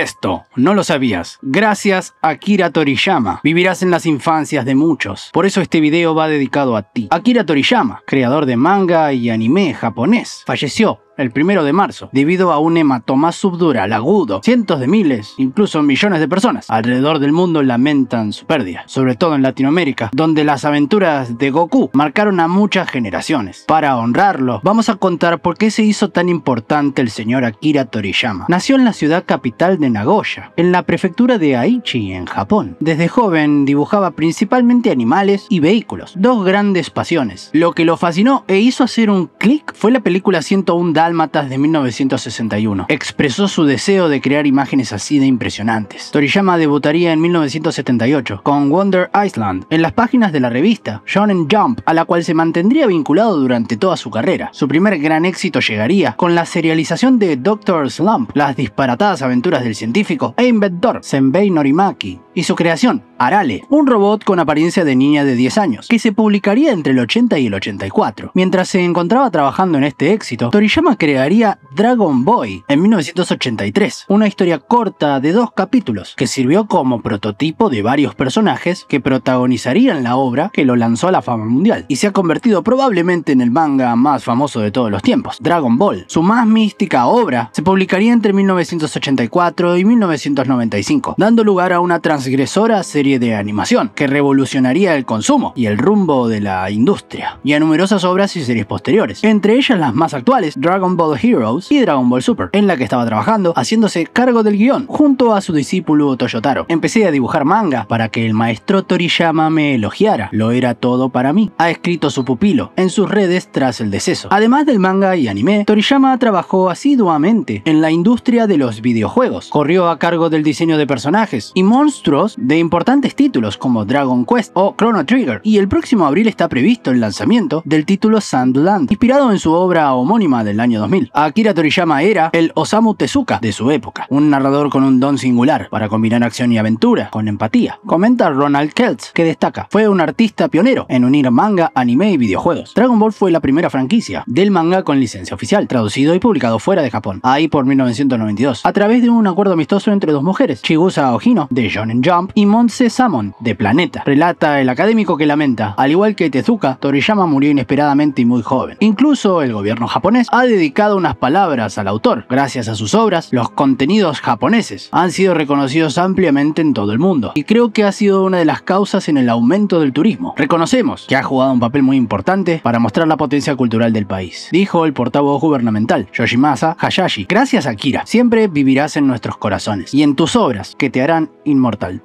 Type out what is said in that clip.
Esto, no lo sabías. Gracias a Akira Toriyama, vivirás en las infancias de muchos. Por eso este video va dedicado a ti. Akira Toriyama, creador de manga y anime japonés, falleció el 1 de marzo, debido a un hematoma subdural agudo. Cientos de miles, incluso millones de personas alrededor del mundo lamentan su pérdida, sobre todo en Latinoamérica, donde las aventuras de Goku marcaron a muchas generaciones. Para honrarlo, vamos a contar por qué se hizo tan importante el señor Akira Toriyama. Nació en la ciudad capital de Nagoya, en la prefectura de Aichi, en Japón. Desde joven dibujaba principalmente animales y vehículos, dos grandes pasiones. Lo que lo fascinó e hizo hacer un clic fue la película 101 matas de 1961. Expresó su deseo de crear imágenes así de impresionantes. Toriyama debutaría en 1978 con Wonder Island en las páginas de la revista Shonen Jump, a la cual se mantendría vinculado durante toda su carrera. Su primer gran éxito llegaría con la serialización de Doctor Slump, las disparatadas aventuras del científico e inventor Senbei Norimaki, y su creación, Arale, un robot con apariencia de niña de 10 años, que se publicaría entre el 80 y el 84. Mientras se encontraba trabajando en este éxito, Toriyama crearía Dragon Boy en 1983, una historia corta de dos capítulos que sirvió como prototipo de varios personajes que protagonizarían la obra que lo lanzó a la fama mundial y se ha convertido probablemente en el manga más famoso de todos los tiempos, Dragon Ball. Su más mística obra se publicaría entre 1984 y 1995, dando lugar a una transgresora serie de animación que revolucionaría el consumo y el rumbo de la industria, y a numerosas obras y series posteriores, entre ellas las más actuales, Dragon Dragon Ball Heroes y Dragon Ball Super, en la que estaba trabajando, haciéndose cargo del guión, junto a su discípulo Toyotaro. Empecé a dibujar manga para que el maestro Toriyama me elogiara, lo era todo para mí, ha escrito su pupilo en sus redes tras el deceso. Además del manga y anime, Toriyama trabajó asiduamente en la industria de los videojuegos, corrió a cargo del diseño de personajes y monstruos de importantes títulos como Dragon Quest o Chrono Trigger, y el próximo abril está previsto el lanzamiento del título Sandland, inspirado en su obra homónima del año 2000. Akira Toriyama era el Osamu Tezuka de su época, un narrador con un don singular para combinar acción y aventura con empatía. Comenta Ronald Keltz, que destaca, fue un artista pionero en unir manga, anime y videojuegos. Dragon Ball fue la primera franquicia del manga con licencia oficial, traducido y publicado fuera de Japón, ahí por 1992, a través de un acuerdo amistoso entre dos mujeres, Chigusa Ohino de Shonen Jump y Monse Samon de Planeta. Relata el académico que lamenta, al igual que Tezuka, Toriyama murió inesperadamente y muy joven. Incluso el gobierno japonés ha dedicado dedicado unas palabras al autor. Gracias a sus obras, los contenidos japoneses han sido reconocidos ampliamente en todo el mundo y creo que ha sido una de las causas en el aumento del turismo. Reconocemos que ha jugado un papel muy importante para mostrar la potencia cultural del país, dijo el portavoz gubernamental Yoshimasa Hayashi. Gracias Akira, siempre vivirás en nuestros corazones y en tus obras que te harán inmortal.